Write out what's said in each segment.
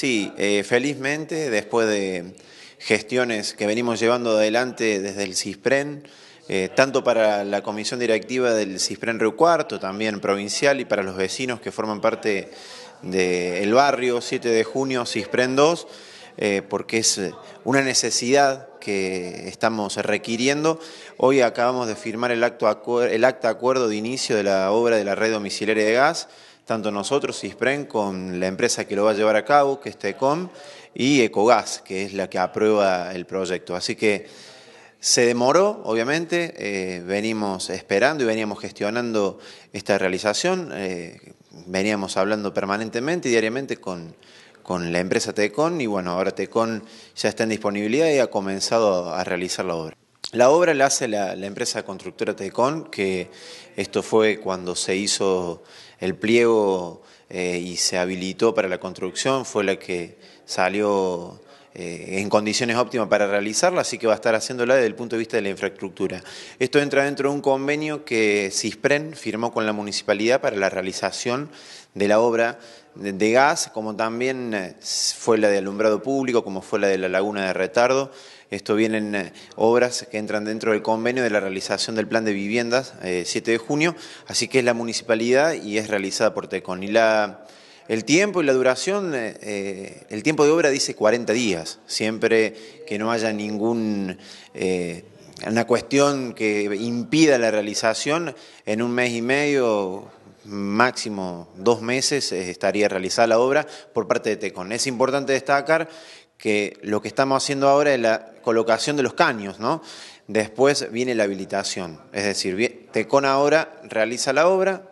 Sí, eh, felizmente, después de gestiones que venimos llevando adelante desde el CISPREN, eh, tanto para la comisión directiva del CISPREN Río Cuarto, también provincial, y para los vecinos que forman parte del barrio 7 de junio, CISPREN 2, eh, porque es eh, una necesidad que estamos requiriendo. Hoy acabamos de firmar el, acto el acta acuerdo de inicio de la obra de la red domiciliaria de gas, tanto nosotros, Sispren con la empresa que lo va a llevar a cabo, que es TECOM, y Ecogas, que es la que aprueba el proyecto. Así que se demoró, obviamente, eh, venimos esperando y veníamos gestionando esta realización, veníamos hablando permanentemente y diariamente con con la empresa Tecon y bueno, ahora Tecon ya está en disponibilidad y ha comenzado a realizar la obra. La obra la hace la, empresa constructora Tecon, que esto fue cuando se hizo el pliego eh, y se habilitó para la construcción, fue la que salió eh, en condiciones óptimas para realizarla, así que va a estar haciéndola desde el punto de vista de la infraestructura. Esto entra dentro de un convenio que CISPREN firmó con la municipalidad para la realización de la obra de gas, como también eh, fue la de alumbrado público, como fue la de la laguna de retardo. Esto vienen eh, obras que entran dentro del convenio de la realización del plan de viviendas 7 eh, de junio, así que es la municipalidad y es realizada por TECON. Y la, el tiempo y la duración, el tiempo de obra dice 40 días, siempre que no haya ningún una cuestión que impida la realización, en un mes y medio, máximo dos meses, eh, estaría realizada la obra por parte de TECON. Es importante destacar que lo que estamos haciendo ahora es la colocación de los caños, ¿no? Después viene la habilitación, es decir, Tecon ahora realiza la obra,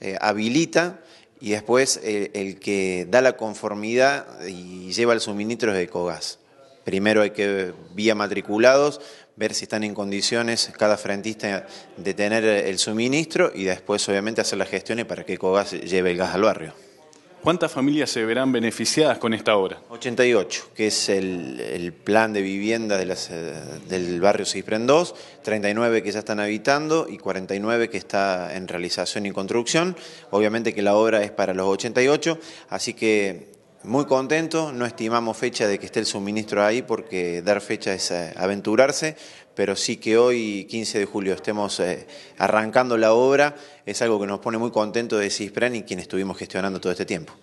eh, habilita y después eh, el que da la conformidad y lleva el suministro es de Ecogas. Primero hay que, vía matriculados, ver si están en condiciones cada frentista de tener el suministro y después obviamente hacer las gestiones para que Cogas lleve el gas al barrio. ¿Cuántas familias se verán beneficiadas con esta obra? 88, que es el, plan de vivienda del barrio cipren 2, 39 que ya están habitando y 49 que está en realización y construcción. Obviamente que la obra es para los 88, así que muy contento, no estimamos fecha de que esté el suministro ahí porque dar fecha es eh, aventurarse, pero sí que hoy, 15 de julio, estemos eh, arrancando la obra, es algo que nos pone muy contento de CISPRAN y quien estuvimos gestionando todo este tiempo.